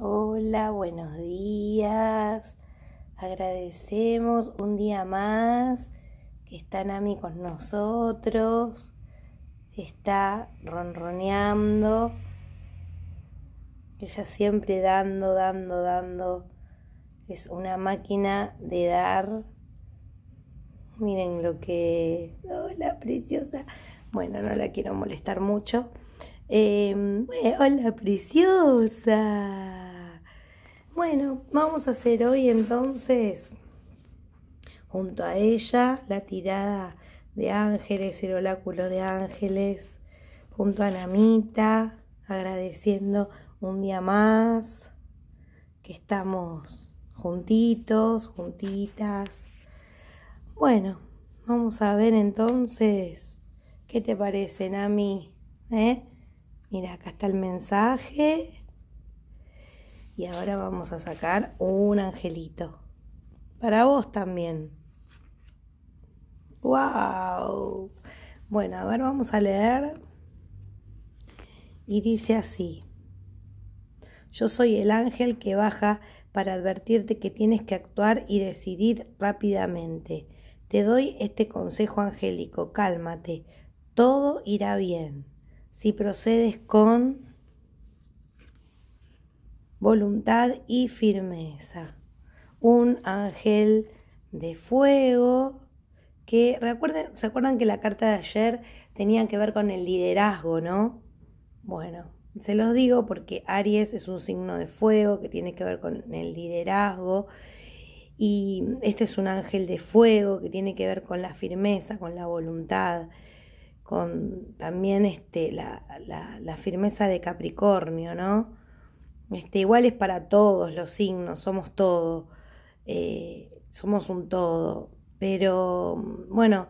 Hola, buenos días. Agradecemos un día más que están a mí con nosotros. Está ronroneando. Ella siempre dando, dando, dando. Es una máquina de dar. Miren lo que... Hola, preciosa. Bueno, no la quiero molestar mucho. Eh, hola, preciosa. Bueno, vamos a hacer hoy entonces, junto a ella, la tirada de ángeles, el oráculo de ángeles, junto a Namita, agradeciendo un día más, que estamos juntitos, juntitas. Bueno, vamos a ver entonces, ¿qué te parece, Nami? ¿Eh? Mira, acá está el mensaje. Y ahora vamos a sacar un angelito. Para vos también. ¡Wow! Bueno, a ver, vamos a leer. Y dice así. Yo soy el ángel que baja para advertirte que tienes que actuar y decidir rápidamente. Te doy este consejo angélico, cálmate, todo irá bien. Si procedes con voluntad y firmeza. Un ángel de fuego que recuerden, se acuerdan que la carta de ayer tenía que ver con el liderazgo, ¿no? Bueno, se los digo porque Aries es un signo de fuego que tiene que ver con el liderazgo y este es un ángel de fuego que tiene que ver con la firmeza, con la voluntad, con también este, la firmeza de Capricornio, ¿no? Este, igual es para todos los signos, somos todo, eh, somos un todo. Pero bueno,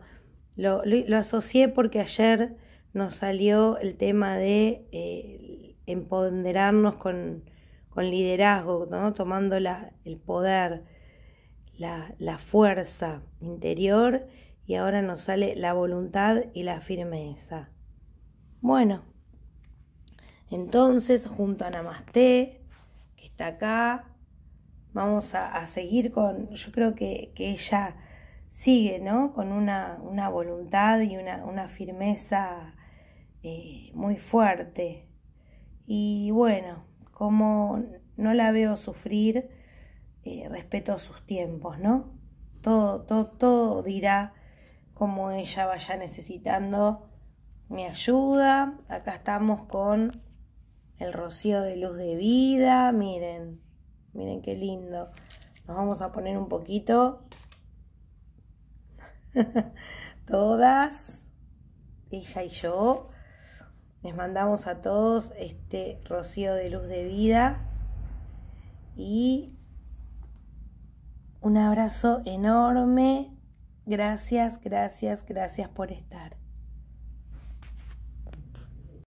lo, asocié porque ayer nos salió el tema de eh, empoderarnos con, liderazgo, ¿no? tomando el poder, la, la fuerza interior y ahora nos sale la voluntad y la firmeza. Bueno. Entonces, junto a Namaste, que está acá, vamos a, seguir con, yo creo que, ella sigue, ¿no? Con una, voluntad y una, firmeza eh, muy fuerte. Y bueno, como no la veo sufrir, eh, respeto sus tiempos, ¿no? Todo, todo, todo dirá como ella vaya necesitando mi ayuda. Acá estamos con el rocío de luz de vida, miren, miren qué lindo. Nos vamos a poner un poquito. Todas, hija y yo, les mandamos a todos este rocío de luz de vida y un abrazo enorme. Gracias, gracias, gracias por estar.